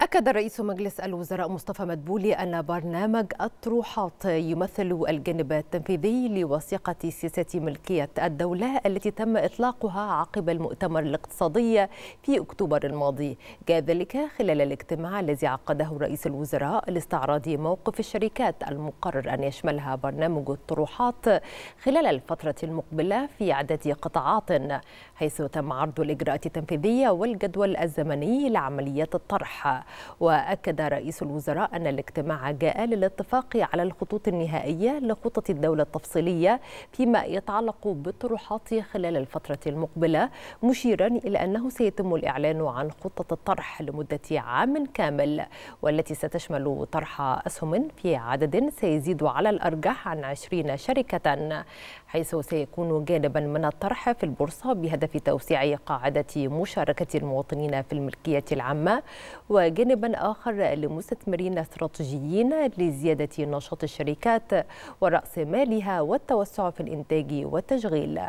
أكد رئيس مجلس الوزراء مصطفى مدبولي أن برنامج الطروحات يمثل الجانب التنفيذي لوثيقة سياسة ملكية الدولة التي تم إطلاقها عقب المؤتمر الاقتصادي في أكتوبر الماضي جاء ذلك خلال الاجتماع الذي عقده رئيس الوزراء لاستعراض موقف الشركات المقرر أن يشملها برنامج الطروحات خلال الفترة المقبلة في عدة قطاعات حيث تم عرض الإجراءات التنفيذية والجدول الزمني لعمليات الطرح وأكد رئيس الوزراء أن الاجتماع جاء للاتفاق على الخطوط النهائية لخطة الدولة التفصيلية فيما يتعلق بالطروحات خلال الفترة المقبلة مشيرا إلى أنه سيتم الإعلان عن خطة الطرح لمدة عام كامل والتي ستشمل طرح أسهم في عدد سيزيد على الأرجح عن 20 شركة حيث سيكون جانبا من الطرح في البورصة بهدف توسيع قاعدة مشاركة المواطنين في الملكية العامة وجاء وجانبا آخر لمستثمرين استراتيجيين لزيادة نشاط الشركات ورأس مالها والتوسع في الإنتاج والتشغيل